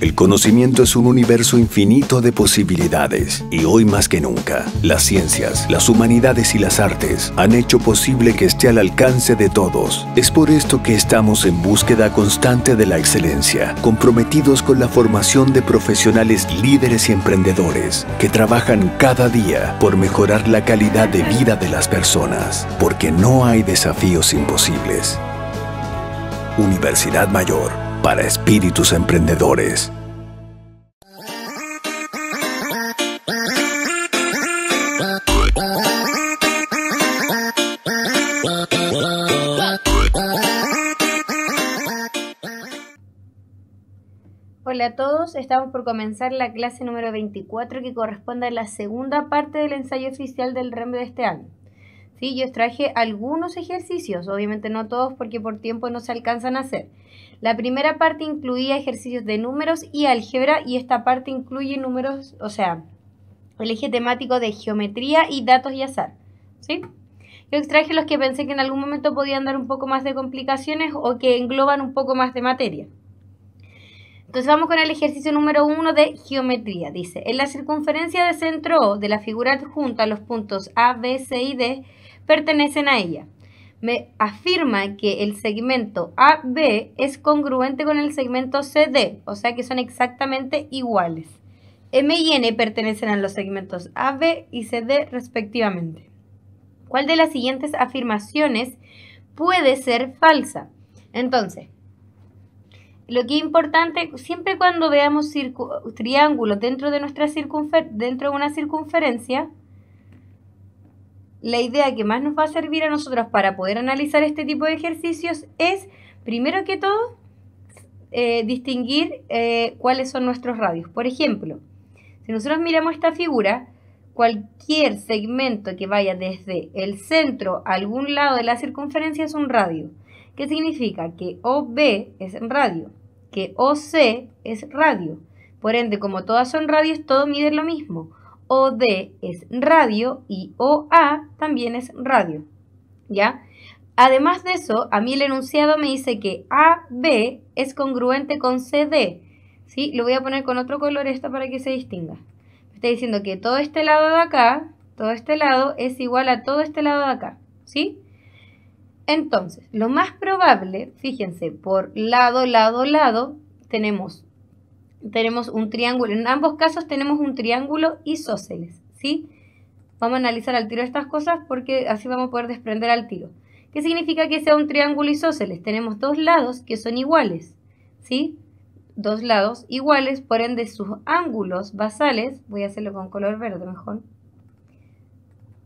El conocimiento es un universo infinito de posibilidades y hoy más que nunca, las ciencias, las humanidades y las artes han hecho posible que esté al alcance de todos. Es por esto que estamos en búsqueda constante de la excelencia, comprometidos con la formación de profesionales líderes y emprendedores que trabajan cada día por mejorar la calidad de vida de las personas, porque no hay desafíos imposibles. Universidad Mayor para espíritus emprendedores. Hola a todos, estamos por comenzar la clase número 24 que corresponde a la segunda parte del ensayo oficial del REM de este año. Sí, yo traje algunos ejercicios, obviamente no todos porque por tiempo no se alcanzan a hacer, la primera parte incluía ejercicios de números y álgebra y esta parte incluye números, o sea, el eje temático de geometría y datos y azar. ¿Sí? Yo extraje los que pensé que en algún momento podían dar un poco más de complicaciones o que engloban un poco más de materia. Entonces vamos con el ejercicio número uno de geometría. Dice, en la circunferencia de centro O de la figura adjunta, los puntos A, B, C y D pertenecen a ella me afirma que el segmento AB es congruente con el segmento CD, o sea que son exactamente iguales. M y N pertenecen a los segmentos AB y CD respectivamente. ¿Cuál de las siguientes afirmaciones puede ser falsa? Entonces, lo que es importante, siempre cuando veamos triángulos dentro de, nuestra dentro de una circunferencia, la idea que más nos va a servir a nosotros para poder analizar este tipo de ejercicios es, primero que todo, eh, distinguir eh, cuáles son nuestros radios. Por ejemplo, si nosotros miramos esta figura, cualquier segmento que vaya desde el centro a algún lado de la circunferencia es un radio. ¿Qué significa? Que OB es radio, que OC es radio. Por ende, como todas son radios, todo mide lo mismo. OD es radio y OA también es radio. ¿Ya? Además de eso, a mí el enunciado me dice que AB es congruente con CD. ¿Sí? Lo voy a poner con otro color esta para que se distinga. Me está diciendo que todo este lado de acá, todo este lado es igual a todo este lado de acá. ¿Sí? Entonces, lo más probable, fíjense, por lado, lado, lado, tenemos tenemos un triángulo, en ambos casos tenemos un triángulo isósceles, ¿sí? Vamos a analizar al tiro estas cosas porque así vamos a poder desprender al tiro. ¿Qué significa que sea un triángulo isósceles? Tenemos dos lados que son iguales, ¿sí? Dos lados iguales, por ende sus ángulos basales, voy a hacerlo con color verde mejor,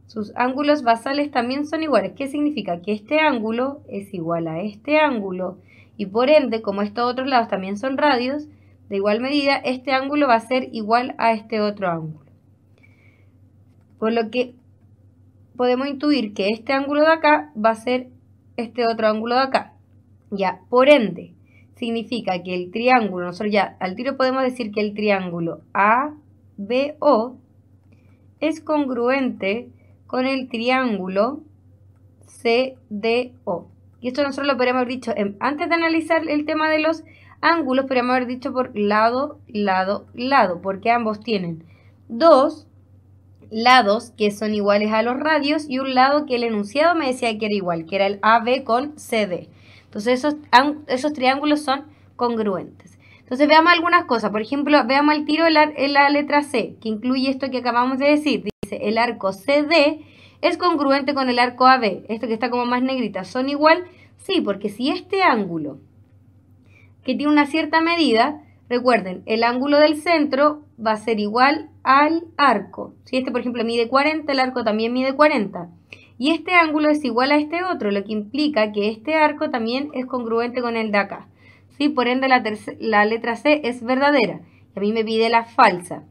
sus ángulos basales también son iguales. ¿Qué significa? Que este ángulo es igual a este ángulo y por ende, como estos otros lados también son radios, de igual medida, este ángulo va a ser igual a este otro ángulo. Por lo que podemos intuir que este ángulo de acá va a ser este otro ángulo de acá. Ya, por ende, significa que el triángulo, nosotros ya al tiro podemos decir que el triángulo ABO es congruente con el triángulo CDO. Y esto nosotros lo habíamos dicho antes de analizar el tema de los ángulos, podríamos haber dicho por lado, lado, lado, porque ambos tienen dos lados que son iguales a los radios y un lado que el enunciado me decía que era igual, que era el AB con CD. Entonces esos, esos triángulos son congruentes. Entonces veamos algunas cosas, por ejemplo, veamos el tiro la, en la letra C, que incluye esto que acabamos de decir, dice el arco CD es congruente con el arco AB, esto que está como más negrita, ¿son igual? Sí, porque si este ángulo que tiene una cierta medida, recuerden, el ángulo del centro va a ser igual al arco. Si este, por ejemplo, mide 40, el arco también mide 40. Y este ángulo es igual a este otro, lo que implica que este arco también es congruente con el de acá. Por ende, la, letra C es verdadera. Y a mí me pide la falsa.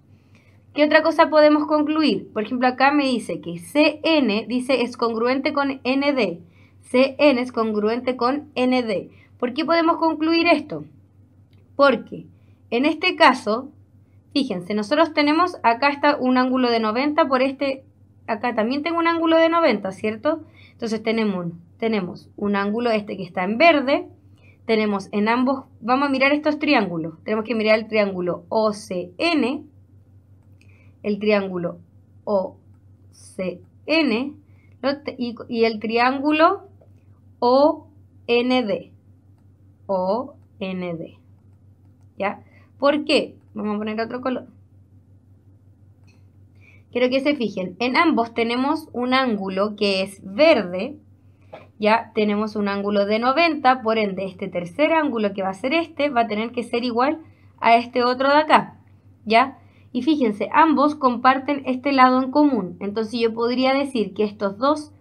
¿Qué otra cosa podemos concluir? Por ejemplo, acá me dice que CN dice es congruente con ND. CN es congruente con ND. ¿Por qué podemos concluir esto? Porque en este caso, fíjense, nosotros tenemos acá está un ángulo de 90 por este, acá también tengo un ángulo de 90, ¿cierto? Entonces tenemos, tenemos un ángulo este que está en verde, tenemos en ambos, vamos a mirar estos triángulos, tenemos que mirar el triángulo OCN, el triángulo OCN y el triángulo OND. O, N, D. ¿Ya? ¿Por qué? Vamos a poner otro color. Quiero que se fijen. En ambos tenemos un ángulo que es verde. Ya tenemos un ángulo de 90, por ende este tercer ángulo que va a ser este va a tener que ser igual a este otro de acá. ¿Ya? Y fíjense, ambos comparten este lado en común. Entonces yo podría decir que estos dos,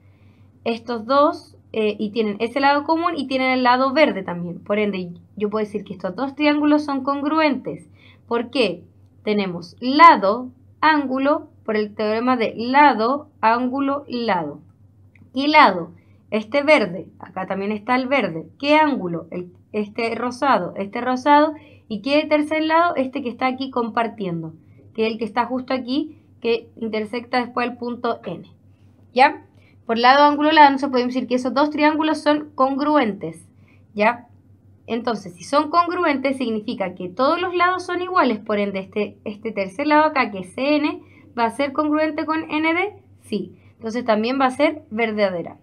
estos dos eh, y tienen ese lado común y tienen el lado verde también. Por ende, yo puedo decir que estos dos triángulos son congruentes. ¿Por qué? Tenemos lado, ángulo, por el teorema de lado, ángulo, lado. ¿Qué lado? Este verde, acá también está el verde. ¿Qué ángulo? El, este rosado, este rosado. ¿Y qué tercer lado? Este que está aquí compartiendo, que es el que está justo aquí, que intersecta después el punto N. ¿Ya? Por lado ángulo lado se podemos decir que esos dos triángulos son congruentes, ¿ya? Entonces, si son congruentes significa que todos los lados son iguales, por ende este, este tercer lado acá que es CN va a ser congruente con ND, sí. Entonces también va a ser verdadera.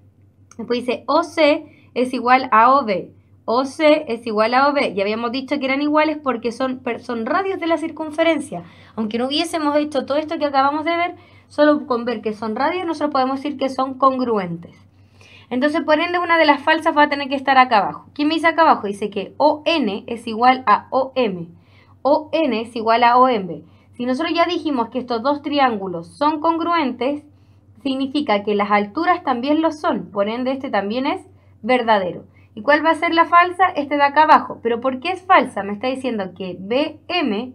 Después dice OC es igual a OB. OC es igual a OB. Ya habíamos dicho que eran iguales porque son, son radios de la circunferencia. Aunque no hubiésemos hecho todo esto que acabamos de ver, Solo con ver que son radios nosotros podemos decir que son congruentes. Entonces, por ende, una de las falsas va a tener que estar acá abajo. ¿Quién me dice acá abajo? Dice que ON es igual a OM. ON es igual a OM. Si nosotros ya dijimos que estos dos triángulos son congruentes, significa que las alturas también lo son. Por ende, este también es verdadero. ¿Y cuál va a ser la falsa? Este de acá abajo. ¿Pero por qué es falsa? Me está diciendo que BM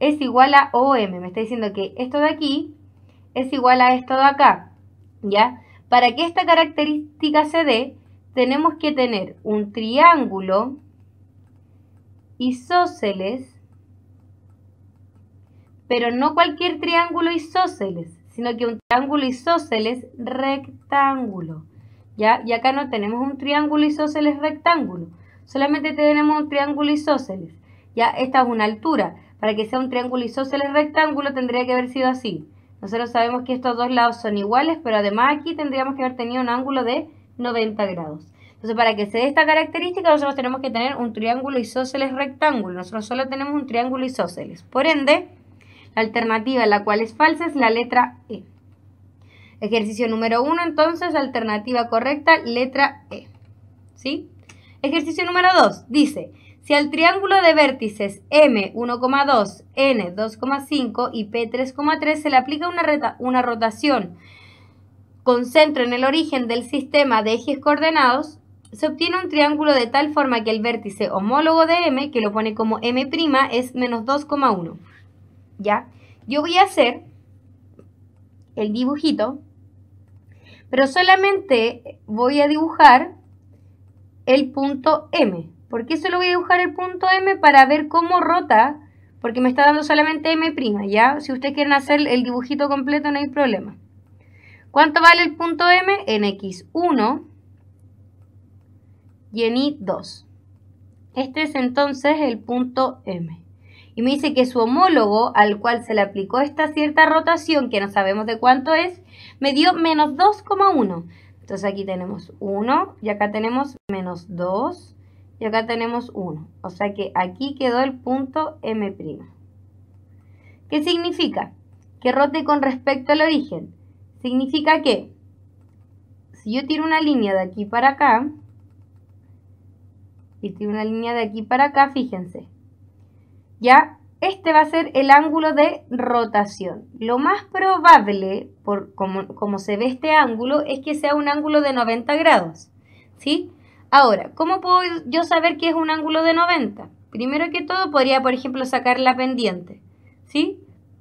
es igual a OM. Me está diciendo que esto de aquí es igual a esto de acá, ¿ya? Para que esta característica se dé, tenemos que tener un triángulo isósceles, pero no cualquier triángulo isósceles, sino que un triángulo isósceles rectángulo, ¿ya? Y acá no tenemos un triángulo isósceles rectángulo, solamente tenemos un triángulo isósceles, ¿ya? Esta es una altura, para que sea un triángulo isósceles rectángulo tendría que haber sido así, nosotros sabemos que estos dos lados son iguales, pero además aquí tendríamos que haber tenido un ángulo de 90 grados. Entonces, para que se dé esta característica, nosotros tenemos que tener un triángulo isósceles rectángulo. Nosotros solo tenemos un triángulo isósceles. Por ende, la alternativa, la cual es falsa, es la letra E. Ejercicio número 1, entonces, alternativa correcta, letra E. ¿Sí? Ejercicio número 2, dice, si al triángulo de vértices M 1,2, N 2,5 y P 3,3 se le aplica una, rotación con centro en el origen del sistema de ejes coordenados, se obtiene un triángulo de tal forma que el vértice homólogo de M, que lo pone como M' es menos 2,1. ¿Ya? Yo voy a hacer el dibujito, pero solamente voy a dibujar el punto M. Porque solo voy a dibujar el punto M para ver cómo rota, porque me está dando solamente M', ¿ya? Si ustedes quieren hacer el dibujito completo no hay problema. ¿Cuánto vale el punto M? En X1 y en Y2. Este es entonces el punto M. Y me dice que su homólogo, al cual se le aplicó esta cierta rotación, que no sabemos de cuánto es, me dio menos 2,1. Entonces aquí tenemos 1 y acá tenemos menos 2 y acá tenemos 1. O sea que aquí quedó el punto M'. ¿Qué significa? Que rote con respecto al origen. Significa que si yo tiro una línea de aquí para acá, y tiro una línea de aquí para acá, fíjense, ya este va a ser el ángulo de rotación. Lo más probable, como, como se ve este ángulo, es que sea un ángulo de 90 grados, ¿sí? Ahora, ¿cómo puedo yo saber que es un ángulo de 90? Primero que todo, podría, por ejemplo, sacar la pendiente. ¿Sí?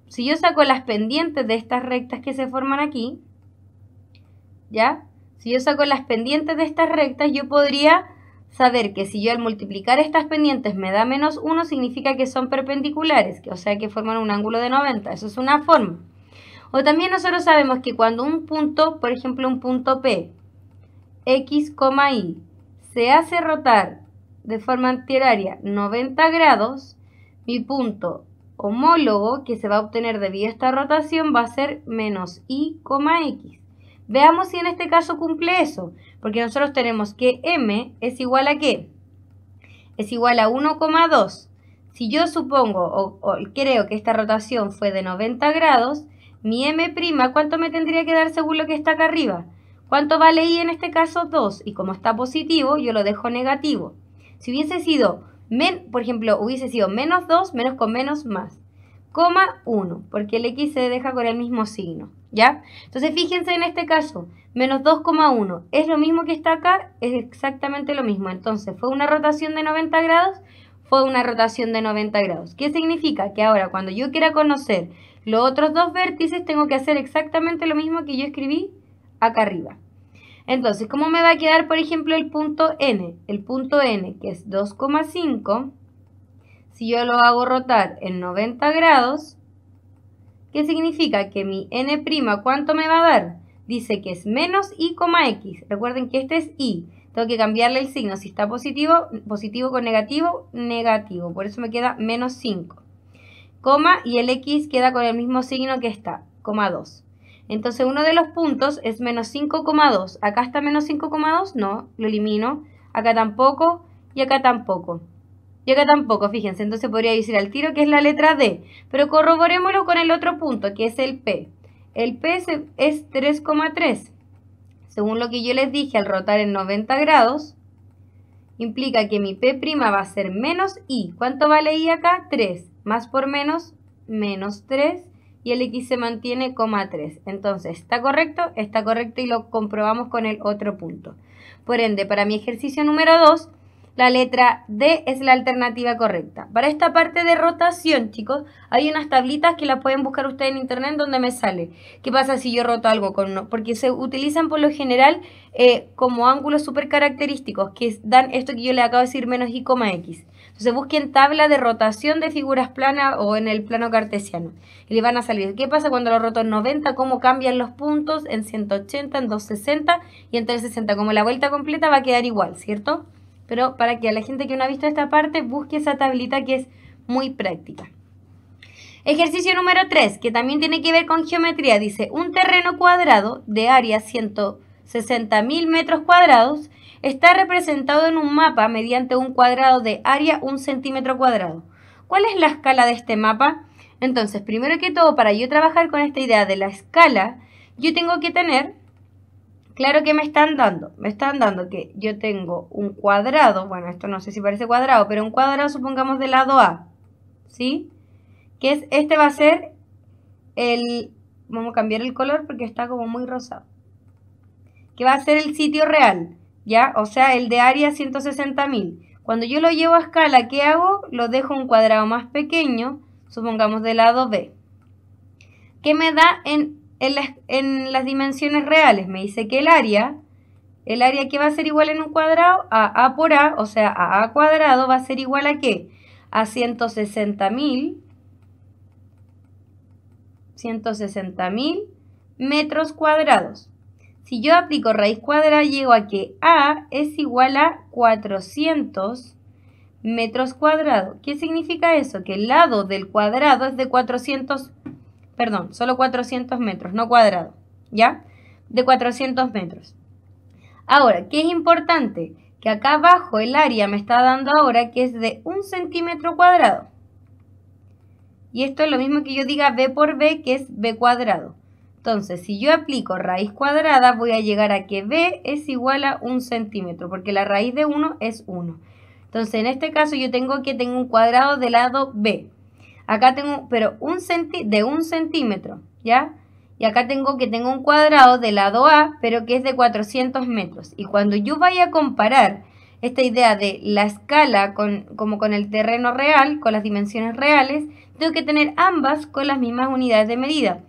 Si yo saco las pendientes de estas rectas que se forman aquí, ¿ya? Si yo saco las pendientes de estas rectas, yo podría saber que si yo al multiplicar estas pendientes me da menos 1, significa que son perpendiculares, o sea que forman un ángulo de 90. Eso es una forma. O también nosotros sabemos que cuando un punto, por ejemplo un punto P, X, Y, se hace rotar de forma antihoraria 90 grados, mi punto homólogo que se va a obtener debido a esta rotación va a ser menos y, x. Veamos si en este caso cumple eso, porque nosotros tenemos que m es igual a qué? Es igual a 1,2. Si yo supongo o, o, creo que esta rotación fue de 90 grados, mi m', ¿cuánto me tendría que dar según lo que está acá arriba? ¿Cuánto vale y en este caso? 2. Y como está positivo, yo lo dejo negativo. Si hubiese sido, men, por ejemplo, hubiese sido menos 2, menos con menos más. Coma 1, porque el x se deja con el mismo signo. ¿Ya? Entonces fíjense en este caso, menos 2,1 es lo mismo que está acá, es exactamente lo mismo. Entonces fue una rotación de 90 grados, fue una rotación de 90 grados. ¿Qué significa? Que ahora cuando yo quiera conocer los otros dos vértices tengo que hacer exactamente lo mismo que yo escribí acá arriba. Entonces, ¿cómo me va a quedar, por ejemplo, el punto N? El punto N, que es 2,5, si yo lo hago rotar en 90 grados, ¿qué significa? Que mi N', ¿cuánto me va a dar? Dice que es menos I, X. Recuerden que este es I. Tengo que cambiarle el signo. Si está positivo, positivo con negativo, negativo. Por eso me queda menos 5. Coma y el X queda con el mismo signo que está, coma 2. Entonces uno de los puntos es menos 5,2. Acá está menos 5,2, no, lo elimino. Acá tampoco y acá tampoco. Y acá tampoco, fíjense, entonces podría decir al tiro que es la letra D. Pero corroborémoslo con el otro punto, que es el P. El P es 3,3. Según lo que yo les dije, al rotar en 90 grados, implica que mi P' va a ser menos I. ¿Cuánto vale I acá? 3. Más por menos, menos 3 y el x se mantiene, coma 3. Entonces, está correcto, está correcto y lo comprobamos con el otro punto. Por ende, para mi ejercicio número 2, la letra D es la alternativa correcta. Para esta parte de rotación, chicos, hay unas tablitas que las pueden buscar ustedes en internet donde me sale. ¿Qué pasa si yo roto algo con Porque se utilizan por lo general eh, como ángulos súper característicos que dan esto que yo le acabo de decir, menos y coma x. Entonces busquen tabla de rotación de figuras planas o en el plano cartesiano. Y le van a salir. ¿Qué pasa cuando lo roto en 90? ¿Cómo cambian los puntos en 180, en 260 y en 360? Como la vuelta completa va a quedar igual, ¿cierto? Pero para que a la gente que no ha visto esta parte busque esa tablita que es muy práctica. Ejercicio número 3, que también tiene que ver con geometría. Dice, un terreno cuadrado de área 160.000 metros cuadrados está representado en un mapa mediante un cuadrado de área un centímetro cuadrado. ¿Cuál es la escala de este mapa? Entonces, primero que todo, para yo trabajar con esta idea de la escala, yo tengo que tener claro que me están dando, me están dando que yo tengo un cuadrado, bueno, esto no sé si parece cuadrado, pero un cuadrado supongamos del lado A, ¿sí? Que es, este va a ser el, vamos a cambiar el color porque está como muy rosado, que va a ser el sitio real. ¿ya? O sea, el de área 160.000. Cuando yo lo llevo a escala, ¿qué hago? Lo dejo un cuadrado más pequeño, supongamos del lado B. ¿Qué me da en, las, dimensiones reales? Me dice que el área, el área que va a ser igual en un cuadrado, a A por A, o sea, a A cuadrado va a ser igual a qué? A 160.000 160.000 metros cuadrados. Si yo aplico raíz cuadrada, llego a que A es igual a 400 metros cuadrados. ¿Qué significa eso? Que el lado del cuadrado es de 400, perdón, solo 400 metros, no cuadrado, ¿ya? De 400 metros. Ahora, ¿qué es importante? Que acá abajo el área me está dando ahora que es de un centímetro cuadrado. Y esto es lo mismo que yo diga B por B, que es B cuadrado. Entonces, si yo aplico raíz cuadrada, voy a llegar a que b es igual a 1 centímetro, porque la raíz de 1 es 1. Entonces, en este caso yo tengo que tengo un cuadrado de lado b. Acá tengo, pero un de 1 centímetro, ¿ya? Y acá tengo que tengo un cuadrado de lado A, pero que es de 400 metros. Y cuando yo vaya a comparar esta idea de la escala con, como con el terreno real, con las dimensiones reales, tengo que tener ambas con las mismas unidades de medida.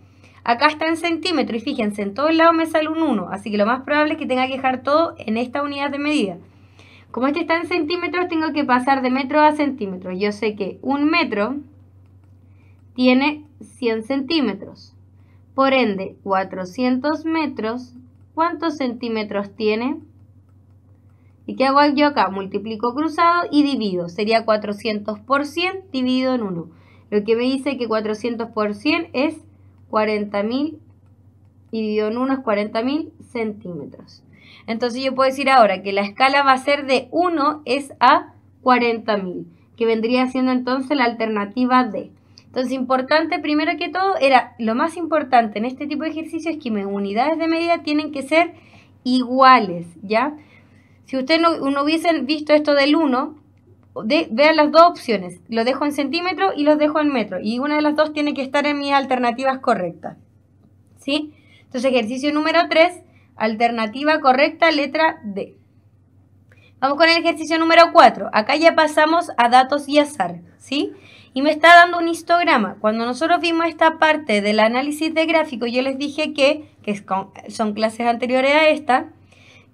Acá está en centímetros y fíjense, en todo el lado me sale un 1, así que lo más probable es que tenga que dejar todo en esta unidad de medida. Como este está en centímetros, tengo que pasar de metro a centímetro. Yo sé que un metro tiene 100 centímetros. Por ende, 400 metros, ¿cuántos centímetros tiene? ¿Y qué hago yo acá? Multiplico cruzado y divido. Sería 400 por 100 dividido en 1. Lo que me dice que 400 por 100 es 40.000 y dividido en 1 es 40.000 centímetros. Entonces yo puedo decir ahora que la escala va a ser de 1 es a 40.000, que vendría siendo entonces la alternativa D. Entonces, importante primero que todo, era lo más importante en este tipo de ejercicio es que mis unidades de medida tienen que ser iguales, ¿ya? Si ustedes no, no hubiesen visto esto del 1, vean las dos opciones. Lo dejo en centímetro y los dejo en metro. Y una de las dos tiene que estar en mis alternativas correctas. ¿Sí? Entonces, ejercicio número 3, alternativa correcta, letra D. Vamos con el ejercicio número 4. Acá ya pasamos a datos y azar, ¿sí? Y me está dando un histograma. Cuando nosotros vimos esta parte del análisis de gráfico, yo les dije que, que son clases anteriores a esta,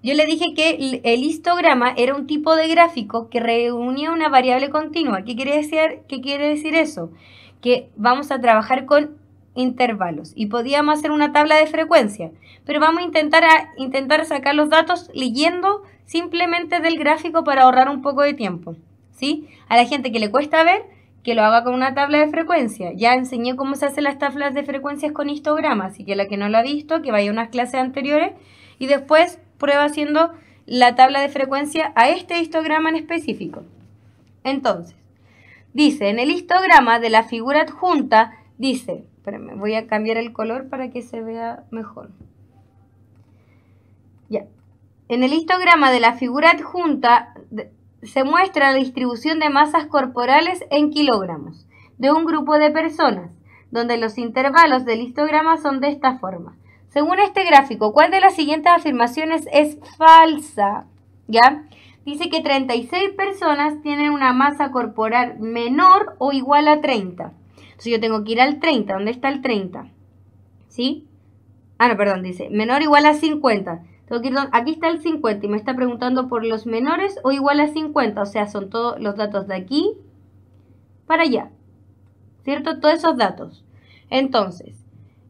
yo le dije que el histograma era un tipo de gráfico que reunía una variable continua. ¿Qué quiere decir, qué quiere decir eso? Que vamos a trabajar con intervalos y podíamos hacer una tabla de frecuencia, pero vamos a intentar, intentar sacar los datos leyendo simplemente del gráfico para ahorrar un poco de tiempo. ¿sí? A la gente que le cuesta ver, que lo haga con una tabla de frecuencia. Ya enseñé cómo se hacen las tablas de frecuencias con histogramas, así que la que no lo ha visto, que vaya a unas clases anteriores y después prueba haciendo la tabla de frecuencia a este histograma en específico. Entonces, dice, en el histograma de la figura adjunta, dice, espérame, voy a cambiar el color para que se vea mejor. Ya. En el histograma de la figura adjunta se muestra la distribución de masas corporales en kilogramos de un grupo de personas, donde los intervalos del histograma son de esta forma. Según este gráfico, ¿cuál de las siguientes afirmaciones es falsa? ¿Ya? Dice que 36 personas tienen una masa corporal menor o igual a 30. Entonces yo tengo que ir al 30. ¿Dónde está el 30? ¿Sí? Ah, no, perdón, dice menor o igual a 50. Tengo que ir aquí está el 50 y me está preguntando por los menores o igual a 50. O sea, son todos los datos de aquí para allá. ¿Cierto? Todos esos datos. Entonces,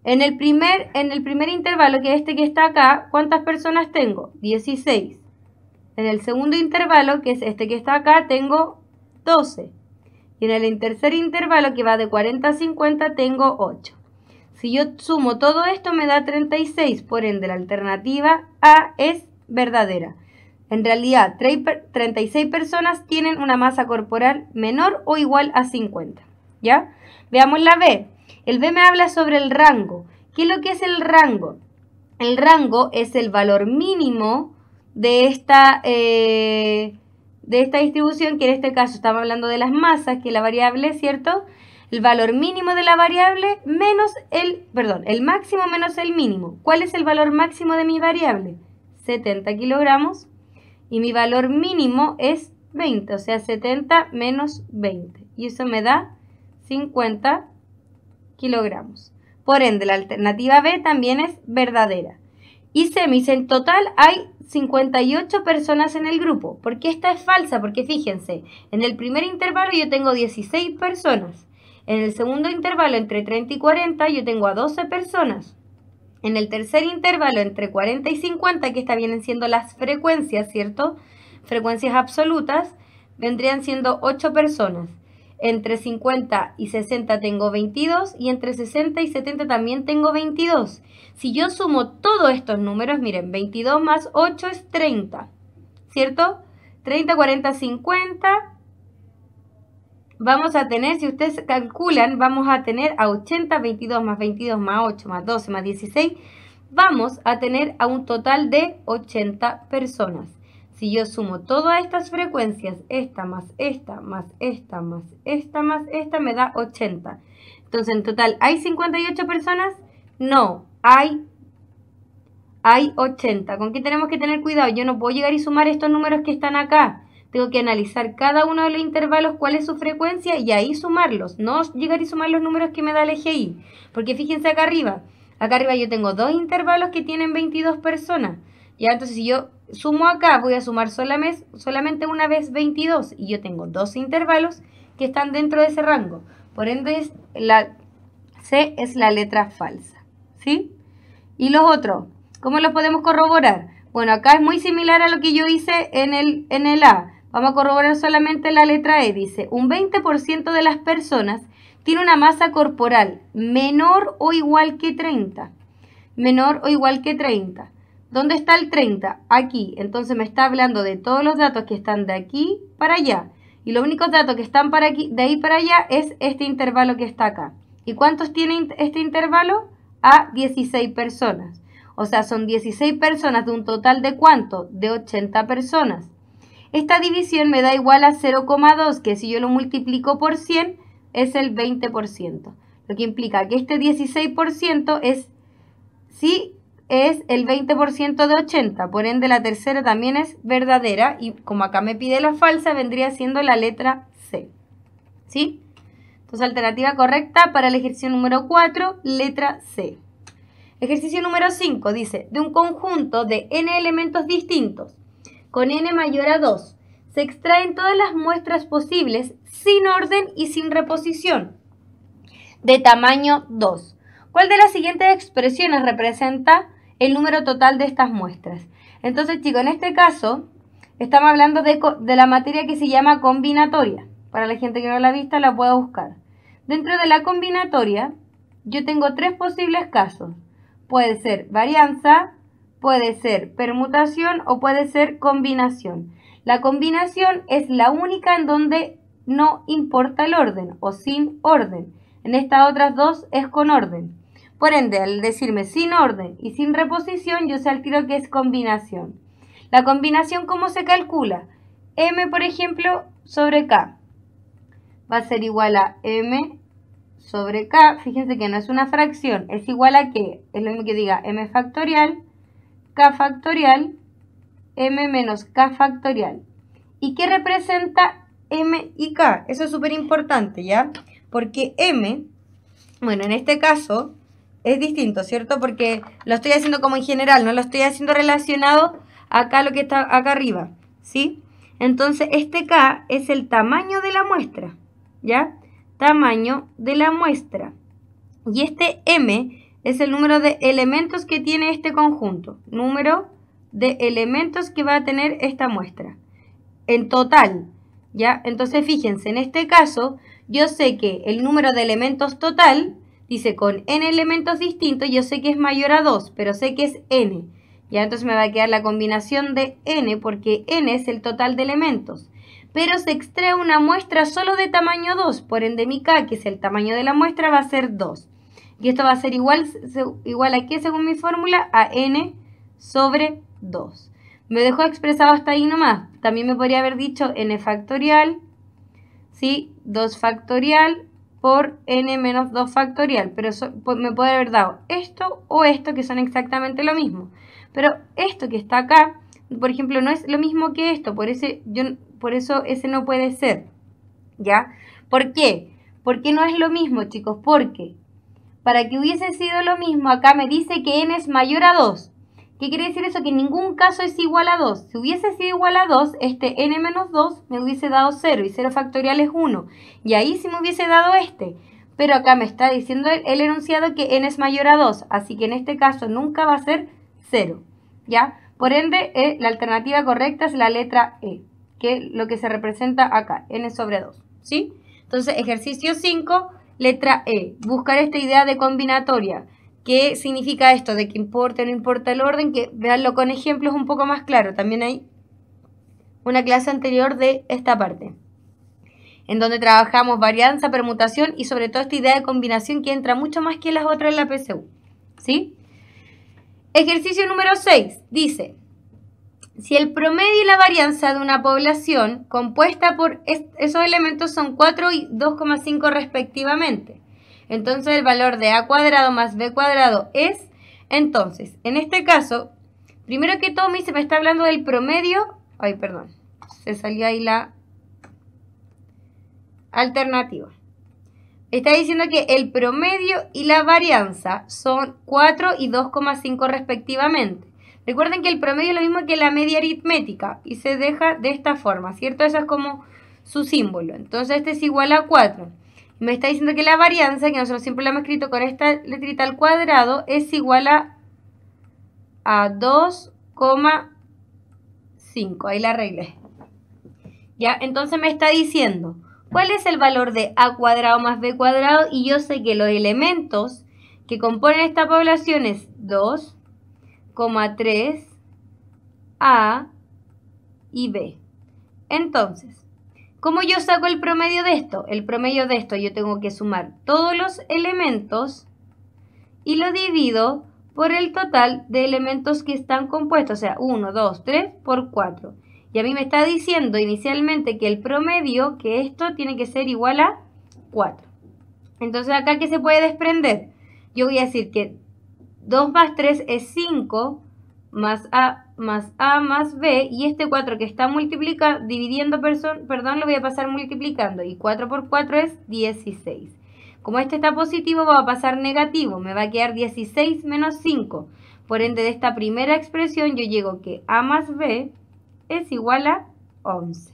en el, primer, en el primer intervalo, que es este que está acá, ¿cuántas personas tengo? 16. En el segundo intervalo, que es este que está acá, tengo 12. Y en el tercer intervalo, que va de 40 a 50, tengo 8. Si yo sumo todo esto, me da 36. Por ende, la alternativa A es verdadera. En realidad, 36 personas tienen una masa corporal menor o igual a 50. ¿Ya? Veamos la B. El B me habla sobre el rango. ¿Qué es lo que es el rango? El rango es el valor mínimo de esta, eh, de esta distribución, que en este caso estamos hablando de las masas, que es la variable, ¿cierto? El valor mínimo de la variable menos el, perdón, el máximo menos el mínimo. ¿Cuál es el valor máximo de mi variable? 70 kilogramos. Y mi valor mínimo es 20, o sea, 70 menos 20. Y eso me da 50 por ende, la alternativa B también es verdadera. Y semis, en total hay 58 personas en el grupo, porque esta es falsa, porque fíjense, en el primer intervalo yo tengo 16 personas, en el segundo intervalo entre 30 y 40 yo tengo a 12 personas, en el tercer intervalo entre 40 y 50, que estas vienen siendo las frecuencias, ¿cierto? Frecuencias absolutas, vendrían siendo 8 personas. Entre 50 y 60 tengo 22 y entre 60 y 70 también tengo 22. Si yo sumo todos estos números, miren, 22 más 8 es 30, ¿cierto? 30, 40, 50. Vamos a tener, si ustedes calculan, vamos a tener a 80, 22 más 22 más 8 más 12 más 16. Vamos a tener a un total de 80 personas. Si yo sumo todas estas frecuencias, esta más esta, más esta, más esta, más esta, me da 80. Entonces, en total, ¿hay 58 personas? No, hay, hay 80. ¿Con qué tenemos que tener cuidado? Yo no puedo llegar y sumar estos números que están acá. Tengo que analizar cada uno de los intervalos, cuál es su frecuencia y ahí sumarlos. No llegar y sumar los números que me da el eje I. Porque fíjense acá arriba. Acá arriba yo tengo dos intervalos que tienen 22 personas. Ya, entonces si yo sumo acá, voy a sumar solamente, una vez 22 y yo tengo dos intervalos que están dentro de ese rango. Por ende, la C es la letra falsa. ¿Sí? Y los otros, ¿cómo los podemos corroborar? Bueno, acá es muy similar a lo que yo hice en el, en el A. Vamos a corroborar solamente la letra E. Dice, un 20% de las personas tiene una masa corporal menor o igual que 30. Menor o igual que 30. ¿Dónde está el 30? Aquí. Entonces me está hablando de todos los datos que están de aquí para allá. Y los únicos datos que están para aquí, de ahí para allá es este intervalo que está acá. ¿Y cuántos tiene este intervalo? A 16 personas. O sea, son 16 personas de un total de cuánto? De 80 personas. Esta división me da igual a 0,2, que si yo lo multiplico por 100 es el 20%. Lo que implica que este 16% es sí es el 20% de 80, por ende la tercera también es verdadera y como acá me pide la falsa, vendría siendo la letra C. ¿Sí? Entonces, alternativa correcta para el ejercicio número 4, letra C. Ejercicio número 5 dice, de un conjunto de n elementos distintos, con n mayor a 2, se extraen todas las muestras posibles sin orden y sin reposición, de tamaño 2. ¿Cuál de las siguientes expresiones representa el número total de estas muestras. Entonces, chicos, en este caso estamos hablando de, la materia que se llama combinatoria. Para la gente que no la ha visto, la pueda buscar. Dentro de la combinatoria, yo tengo tres posibles casos. Puede ser varianza, puede ser permutación o puede ser combinación. La combinación es la única en donde no importa el orden o sin orden. En estas otras dos es con orden. Por ende, al decirme sin orden y sin reposición, yo sé al que es combinación. La combinación, ¿cómo se calcula? M, por ejemplo, sobre K. Va a ser igual a M sobre K. Fíjense que no es una fracción, es igual a que, es lo mismo que diga M factorial, K factorial, M menos K factorial. ¿Y qué representa M y K? Eso es súper importante, ¿ya? Porque M, bueno, en este caso, es distinto, ¿cierto? Porque lo estoy haciendo como en general, no lo estoy haciendo relacionado acá lo que está acá arriba, ¿sí? Entonces, este K es el tamaño de la muestra, ¿ya? Tamaño de la muestra. Y este M es el número de elementos que tiene este conjunto, número de elementos que va a tener esta muestra. En total, ¿ya? Entonces, fíjense, en este caso, yo sé que el número de elementos total Dice, con n elementos distintos, yo sé que es mayor a 2, pero sé que es n. Ya entonces me va a quedar la combinación de n, porque n es el total de elementos. Pero se extrae una muestra solo de tamaño 2, por ende mi k, que es el tamaño de la muestra, va a ser 2. Y esto va a ser igual, igual a qué según mi fórmula, a n sobre 2. Me dejó expresado hasta ahí nomás. También me podría haber dicho n factorial, ¿sí? 2 factorial por n menos 2 factorial, pero eso me puede haber dado esto o esto, que son exactamente lo mismo. Pero esto que está acá, por ejemplo, no es lo mismo que esto, por, ese, yo, por eso ese no puede ser, ¿ya? ¿Por qué? Porque no es lo mismo, chicos, porque para que hubiese sido lo mismo, acá me dice que n es mayor a 2, ¿Qué quiere decir eso? Que en ningún caso es igual a 2. Si hubiese sido igual a 2, este n menos 2 me hubiese dado 0 y 0 factorial es 1. Y ahí sí me hubiese dado este. Pero acá me está diciendo el, enunciado que n es mayor a 2, así que en este caso nunca va a ser 0. ¿Ya? Por ende, eh, la alternativa correcta es la letra E, que es lo que se representa acá, n sobre 2. ¿Sí? Entonces, ejercicio 5, letra E. Buscar esta idea de combinatoria. ¿Qué significa esto de que importa o no importa el orden? Que veanlo con ejemplos un poco más claro. También hay una clase anterior de esta parte, en donde trabajamos varianza, permutación y sobre todo esta idea de combinación que entra mucho más que las otras en la PCU. ¿Sí? Ejercicio número 6 dice, si el promedio y la varianza de una población compuesta por esos elementos son 4 y 2,5 respectivamente, entonces el valor de a cuadrado más b cuadrado es... Entonces, en este caso, primero que todo, se me está hablando del promedio... Ay, perdón, se salió ahí la alternativa. Está diciendo que el promedio y la varianza son 4 y 2,5 respectivamente. Recuerden que el promedio es lo mismo que la media aritmética y se deja de esta forma, ¿cierto? Eso es como su símbolo. Entonces este es igual a 4 me está diciendo que la varianza, que nosotros siempre la hemos escrito con esta letrita al cuadrado, es igual a, a 2,5. Ahí la regla. ¿Ya? Entonces me está diciendo, ¿cuál es el valor de a cuadrado más b cuadrado? Y yo sé que los elementos que componen esta población es 2,3 a y b. Entonces, ¿Cómo yo saco el promedio de esto? El promedio de esto yo tengo que sumar todos los elementos y lo divido por el total de elementos que están compuestos, o sea, 1, 2, 3 por 4. Y a mí me está diciendo inicialmente que el promedio, que esto tiene que ser igual a 4. Entonces acá qué se puede desprender, yo voy a decir que 2 más 3 es 5, más A más A más B y este 4 que está multiplicando, dividiendo, perdón, lo voy a pasar multiplicando y 4 por 4 es 16. Como este está positivo va a pasar negativo, me va a quedar 16 menos 5. Por ende de esta primera expresión yo llego que A más B es igual a 11.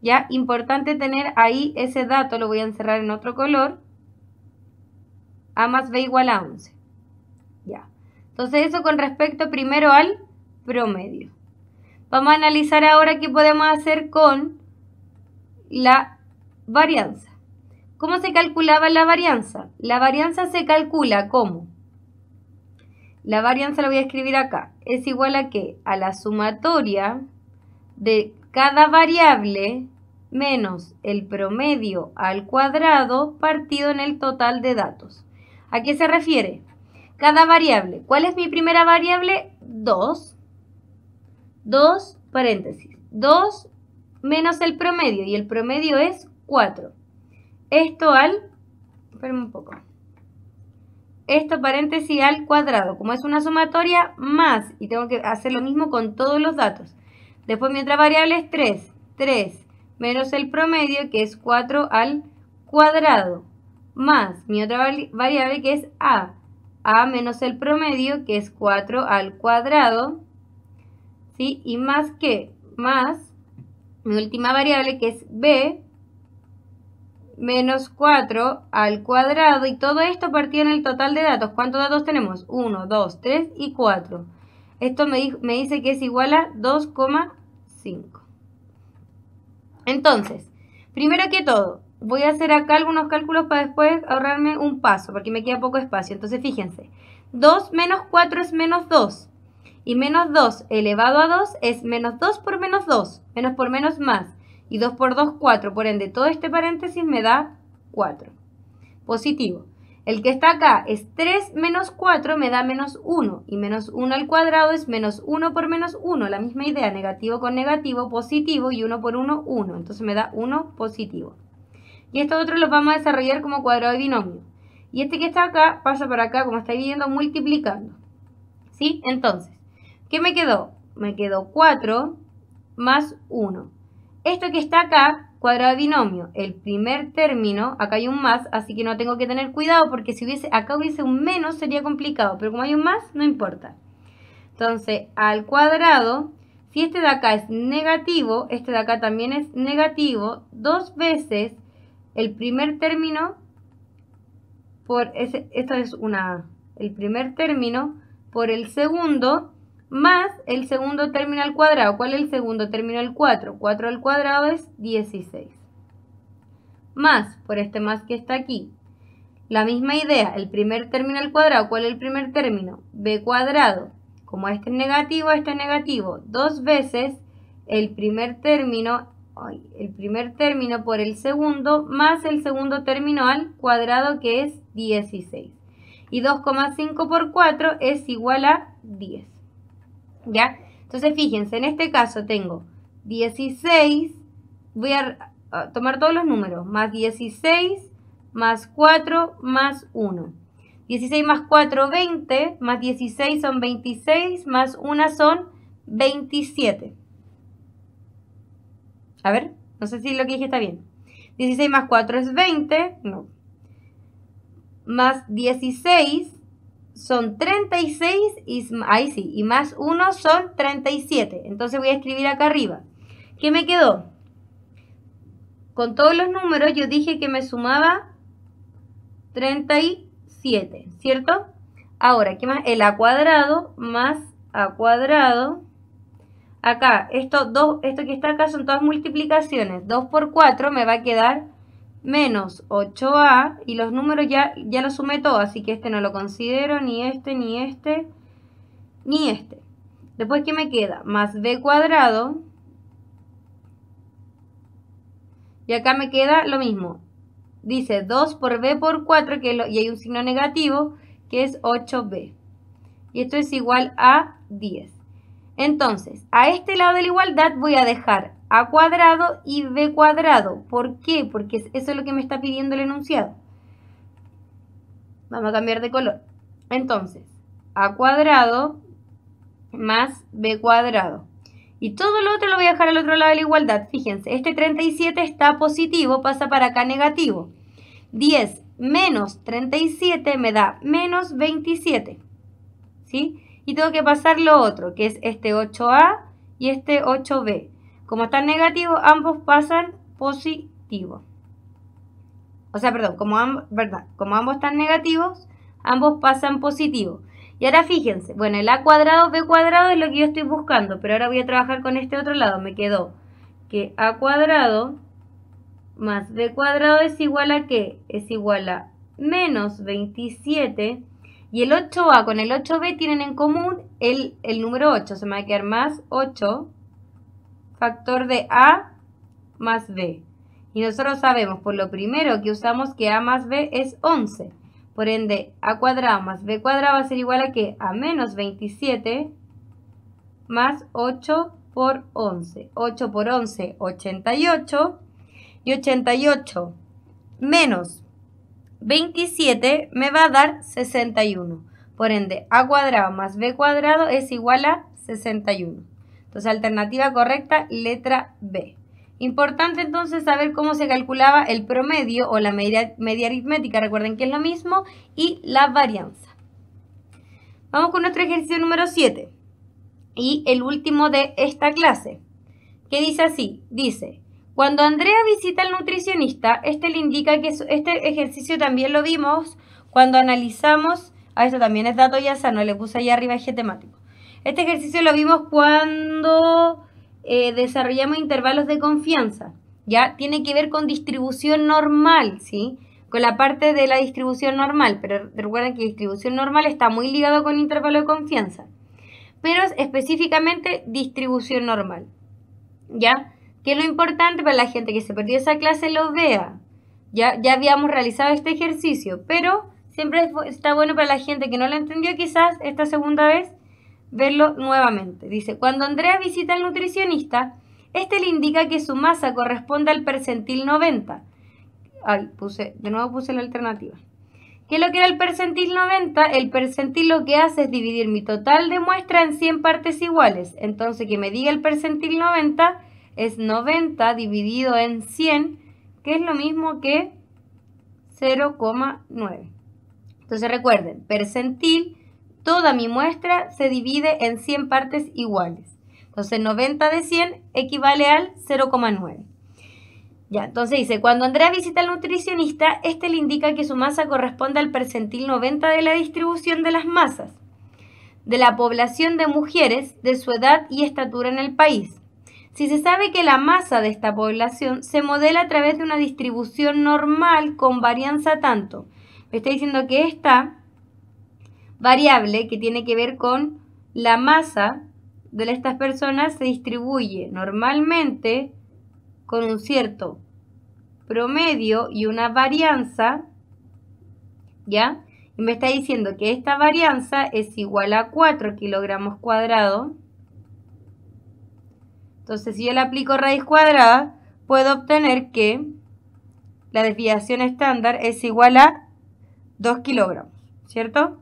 Ya, importante tener ahí ese dato, lo voy a encerrar en otro color. A más B igual a 11. Ya. Entonces eso con respecto primero al promedio. Vamos a analizar ahora qué podemos hacer con la varianza. ¿Cómo se calculaba la varianza? La varianza se calcula como la varianza la voy a escribir acá. Es igual a que a la sumatoria de cada variable menos el promedio al cuadrado partido en el total de datos. ¿A qué se refiere? cada variable. ¿Cuál es mi primera variable? 2. 2, paréntesis. 2 menos el promedio y el promedio es 4. Esto al... Espérame un poco. Esto paréntesis al cuadrado. Como es una sumatoria, más. Y tengo que hacer lo mismo con todos los datos. Después mi otra variable es 3. 3 menos el promedio que es 4 al cuadrado. Más mi otra variable que es a a menos el promedio, que es 4 al cuadrado, ¿sí? Y más que, más mi última variable, que es b, menos 4 al cuadrado, y todo esto partido en el total de datos. ¿Cuántos datos tenemos? 1, 2, 3 y 4. Esto me, me dice que es igual a 2,5. Entonces, primero que todo, voy a hacer acá algunos cálculos para después ahorrarme un paso, porque me queda poco espacio. Entonces, fíjense, 2 menos 4 es menos 2. Y menos 2 elevado a 2 es menos 2 por menos 2. Menos por menos más. Y 2 por 2, 4. Por ende, todo este paréntesis me da 4. Positivo. El que está acá es 3 menos 4 me da menos 1. Y menos 1 al cuadrado es menos 1 por menos 1. La misma idea, negativo con negativo, positivo. Y 1 por 1, 1. Entonces me da 1 positivo y estos otros los vamos a desarrollar como cuadrado de binomio. Y este que está acá pasa para acá, como estáis viendo, multiplicando. ¿Sí? Entonces, ¿qué me quedó? Me quedó 4 más 1. Esto que está acá, cuadrado de binomio, el primer término, acá hay un más, así que no tengo que tener cuidado porque si hubiese, acá hubiese un menos sería complicado, pero como hay un más, no importa. Entonces, al cuadrado, si este de acá es negativo, este de acá también es negativo, dos veces el primer término, por ese, esto es una el primer término por el segundo más el segundo término al cuadrado. ¿Cuál es el segundo término al 4? 4 al cuadrado es 16. Más, por este más que está aquí. La misma idea, el primer término al cuadrado. ¿Cuál es el primer término? b cuadrado. Como este es negativo, este es negativo. Dos veces el primer término el primer término por el segundo más el segundo término al cuadrado que es 16. Y 2,5 por 4 es igual a 10. ¿Ya? Entonces fíjense, en este caso tengo 16, voy a, a tomar todos los números, más 16, más 4, más 1. 16 más 4, 20, más 16 son 26, más 1 son 27. A ver, no sé si lo que dije está bien. 16 más 4 es 20, no. Más 16 son 36 ahí sí, y más 1 son 37. Entonces voy a escribir acá arriba. ¿Qué me quedó? Con todos los números yo dije que me sumaba 37, ¿cierto? Ahora, ¿qué más? El a cuadrado más a cuadrado acá, esto, esto que está acá son todas multiplicaciones. 2 por 4 me va a quedar menos 8a y los números ya, ya los sumé todos, así que este no lo considero, ni este, ni este, ni este. Después, ¿qué me queda? Más b cuadrado. Y acá me queda lo mismo. Dice 2 por b por 4, que y hay un signo negativo, que es 8b. Y esto es igual a 10. Entonces, a este lado de la igualdad voy a dejar a cuadrado y b cuadrado. ¿Por qué? Porque eso es lo que me está pidiendo el enunciado. Vamos a cambiar de color. Entonces, a cuadrado más b cuadrado. Y todo lo otro lo voy a dejar al otro lado de la igualdad. Fíjense, este 37 está positivo, pasa para acá negativo. 10 menos 37 me da menos 27. ¿Sí? y tengo que pasar lo otro, que es este 8A y este 8B. Como están negativos, ambos pasan positivos. O sea, perdón, como, verdad, como ambos están negativos, ambos pasan positivo Y ahora fíjense, bueno, el A cuadrado, B cuadrado es lo que yo estoy buscando, pero ahora voy a trabajar con este otro lado. Me quedó que A cuadrado más B cuadrado es igual a qué? Es igual a menos 27 y el 8A con el 8B tienen en común el, número 8. Se me va a quedar más 8 factor de A más B. Y nosotros sabemos por lo primero que usamos que A más B es 11. Por ende, A cuadrado más B cuadrado va a ser igual a que A menos 27 más 8 por 11. 8 por 11, 88. Y 88 menos 27 me va a dar 61. Por ende, a cuadrado más b cuadrado es igual a 61. Entonces, alternativa correcta, letra B. Importante entonces saber cómo se calculaba el promedio o la media, media aritmética, recuerden que es lo mismo, y la varianza. Vamos con nuestro ejercicio número 7 y el último de esta clase, que dice así, dice, cuando Andrea visita al nutricionista, este le indica que este ejercicio también lo vimos cuando analizamos, a ah, eso también es dato ya sano, le puse ahí arriba eje temático. Este ejercicio lo vimos cuando eh, desarrollamos intervalos de confianza, ¿ya? Tiene que ver con distribución normal, ¿sí? Con la parte de la distribución normal, pero recuerden que distribución normal está muy ligado con intervalo de confianza, pero específicamente distribución normal, ¿ya? que es lo importante para la gente que se perdió esa clase lo vea. Ya, ya habíamos realizado este ejercicio, pero siempre está bueno para la gente que no lo entendió quizás esta segunda vez verlo nuevamente. Dice, cuando Andrea visita al nutricionista, este le indica que su masa corresponde al percentil 90. Ay, puse, de nuevo puse la alternativa. ¿Qué es lo que era el percentil 90? El percentil lo que hace es dividir mi total de muestra en 100 partes iguales. Entonces, que me diga el percentil 90 es 90 dividido en 100, que es lo mismo que 0,9. Entonces recuerden, percentil, toda mi muestra se divide en 100 partes iguales. Entonces 90 de 100 equivale al 0,9. Ya, entonces dice, cuando Andrea visita al nutricionista, este le indica que su masa corresponde al percentil 90 de la distribución de las masas, de la población de mujeres de su edad y estatura en el país si se sabe que la masa de esta población se modela a través de una distribución normal con varianza tanto. Me está diciendo que esta variable que tiene que ver con la masa de estas personas se distribuye normalmente con un cierto promedio y una varianza, ¿ya? Y me está diciendo que esta varianza es igual a 4 kilogramos cuadrados entonces, si yo le aplico raíz cuadrada, puedo obtener que la desviación estándar es igual a 2 kilogramos, ¿cierto?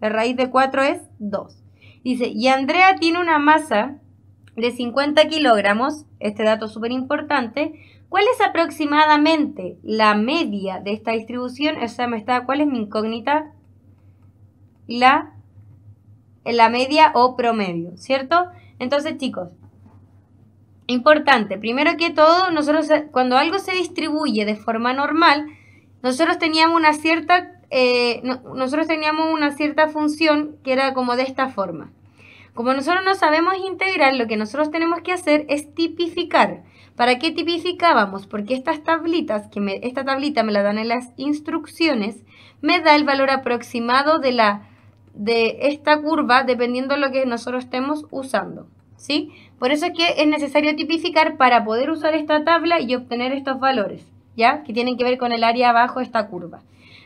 La raíz de 4 es 2. Dice, y Andrea tiene una masa de 50 kilogramos, este dato súper importante, ¿cuál es aproximadamente la media de esta distribución? O sea, me está, ¿cuál es mi incógnita? La, la media o promedio, ¿cierto? Entonces, chicos, Importante, primero que todo, nosotros eh, cuando algo se distribuye de forma normal, nosotros teníamos una cierta, eh, nosotros teníamos una cierta función que era como de esta forma. Como nosotros no sabemos integrar, lo que nosotros tenemos que hacer es tipificar. ¿Para qué tipificábamos? Porque estas tablitas, que me, esta tablita me la dan en las instrucciones, me da el valor aproximado de, la, de esta curva dependiendo de lo que nosotros estemos usando. ¿Sí? Por eso es que es necesario tipificar para poder usar esta tabla y obtener estos valores, ¿ya? Que tienen que ver con el área abajo de esta curva.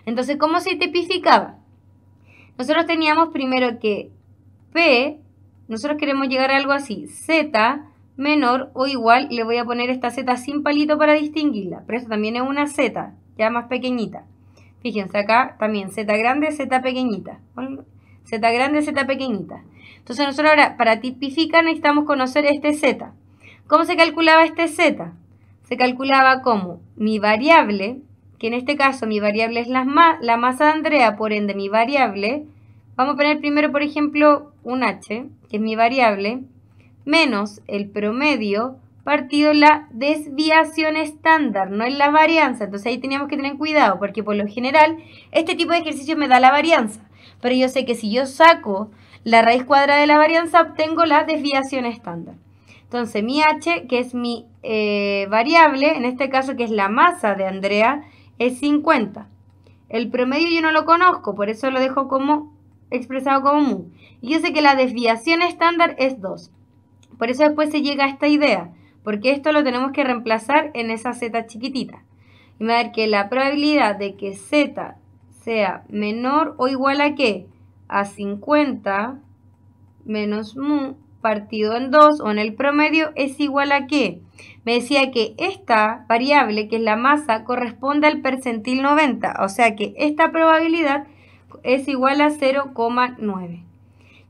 Entonces, ¿cómo se tipificaba? Nosotros teníamos primero que P, nosotros queremos llegar a algo así, Z menor o igual, le voy a poner esta Z sin palito para distinguirla, pero esto también es una Z, ya más pequeñita. Fíjense acá también, Z grande, Z pequeñita. Z grande, Z pequeñita. Entonces nosotros ahora para tipificar necesitamos conocer este z. ¿Cómo se calculaba este z? Se calculaba como mi variable, que en este caso mi variable es la, masa de Andrea, por ende mi variable, vamos a poner primero por ejemplo un h, que es mi variable, menos el promedio partido la desviación estándar, no es la varianza. Entonces ahí teníamos que tener cuidado porque por lo general este tipo de ejercicio me da la varianza. Pero yo sé que si yo saco la raíz cuadrada de la varianza, obtengo la desviación estándar. Entonces, mi h, que es mi eh, variable, en este caso que es la masa de Andrea, es 50. El promedio yo no lo conozco, por eso lo dejo como expresado como mu. Y yo sé que la desviación estándar es 2. Por eso después se llega a esta idea, porque esto lo tenemos que reemplazar en esa z chiquitita. Y me va a que la probabilidad de que z sea menor o igual a qué? A 50 menos mu partido en 2 o en el promedio es igual a qué? Me decía que esta variable, que es la masa, corresponde al percentil 90, o sea que esta probabilidad es igual a 0,9.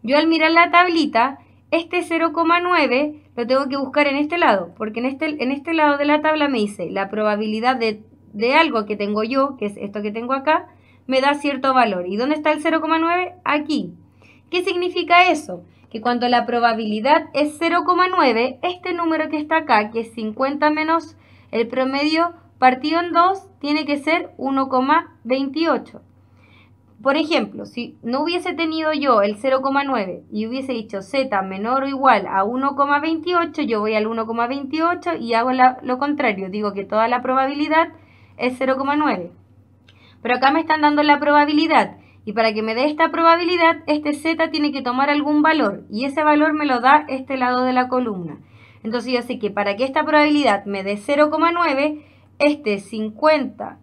Yo al mirar la tablita, este 0,9 lo tengo que buscar en este lado, porque este, en este, lado de la tabla me dice la probabilidad de algo que tengo yo, que es esto que tengo acá, me da cierto valor. ¿Y dónde está el 0,9? Aquí. ¿Qué significa eso? Que cuando la probabilidad es 0,9, este número que está acá, que es 50 menos el promedio partido en 2, tiene que ser 1,28. Por ejemplo, si no hubiese tenido yo el 0,9 y hubiese dicho z menor o igual a 1,28, yo voy al 1,28 y hago lo contrario, digo que toda la probabilidad es 0,9. Pero acá me están dando la probabilidad. Y para que me dé esta probabilidad, este z tiene que tomar algún valor. Y ese valor me lo da este lado de la columna. Entonces yo sé que para que esta probabilidad me dé 0,9, este 50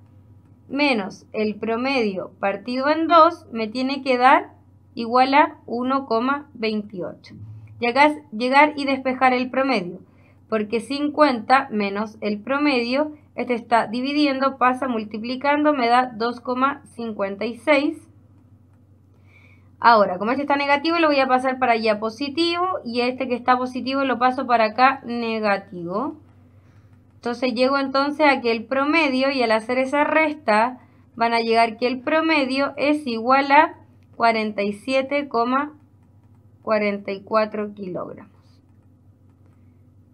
menos el promedio partido en 2 me tiene que dar igual a 1,28. Y acá Llegar y despejar el promedio, porque 50 menos el promedio este está dividiendo, pasa multiplicando, me da 2,56. Ahora, como este está negativo, lo voy a pasar para allá positivo y este que está positivo lo paso para acá negativo. Entonces llego entonces a que el promedio y al hacer esa resta van a llegar que el promedio es igual a 47,44 kilogramos.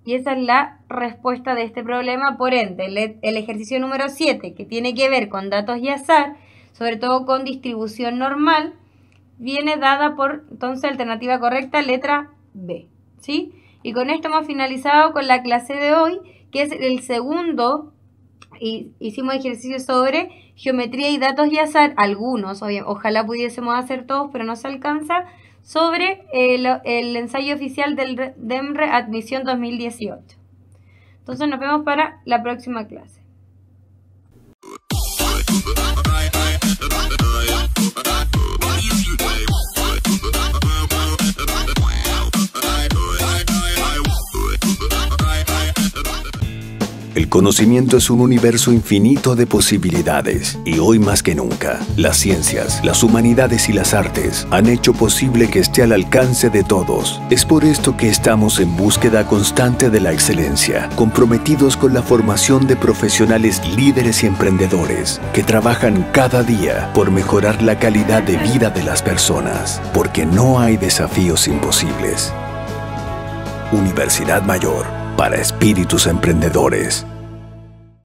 Y esa es la respuesta de este problema. Por ende, el, ejercicio número 7, que tiene que ver con datos y azar, sobre todo con distribución normal, viene dada por, entonces, alternativa correcta, letra B. ¿Sí? Y con esto hemos finalizado con la clase de hoy, que es el segundo. hicimos ejercicios sobre geometría y datos y azar, algunos, ojalá pudiésemos hacer todos, pero no se alcanza sobre el, ensayo oficial del DEMRE Admisión 2018. Entonces nos vemos para la próxima clase. El conocimiento es un universo infinito de posibilidades y hoy más que nunca, las ciencias, las humanidades y las artes han hecho posible que esté al alcance de todos. Es por esto que estamos en búsqueda constante de la excelencia, comprometidos con la formación de profesionales líderes y emprendedores que trabajan cada día por mejorar la calidad de vida de las personas, porque no hay desafíos imposibles. Universidad Mayor para espíritus emprendedores.